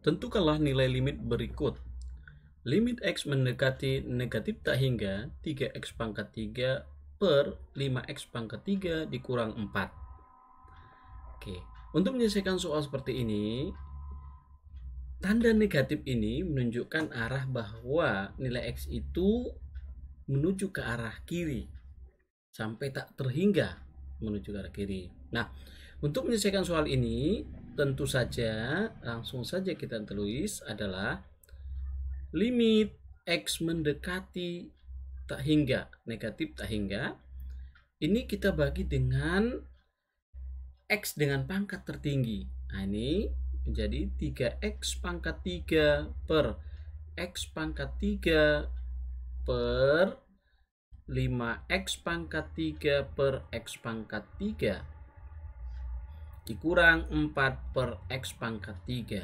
Tentukanlah nilai limit berikut. Limit X mendekati negatif tak hingga 3X pangkat 3 per 5X pangkat 3 dikurang 4. Oke, untuk menyelesaikan soal seperti ini, tanda negatif ini menunjukkan arah bahwa nilai X itu menuju ke arah kiri sampai tak terhingga menuju ke arah kiri. Nah, untuk menyelesaikan soal ini, tentu saja langsung saja kita tulis adalah limit X mendekati tak hingga negatif tak hingga ini kita bagi dengan X dengan pangkat tertinggi nah ini menjadi 3X pangkat 3 per X pangkat 3 per 5X pangkat 3 per X pangkat 3 dikurang 4 per X pangkat 3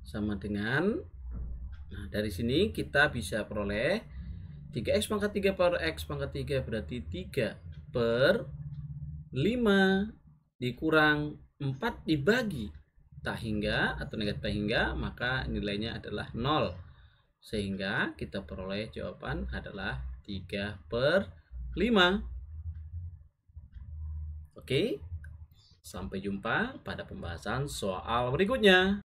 sama dengan nah dari sini kita bisa peroleh 3X pangkat 3 per X pangkat 3 berarti 3 per 5 dikurang 4 dibagi tak hingga atau negatif tak hingga maka nilainya adalah 0 sehingga kita peroleh jawaban adalah 3 per 5 oke okay? Sampai jumpa pada pembahasan soal berikutnya.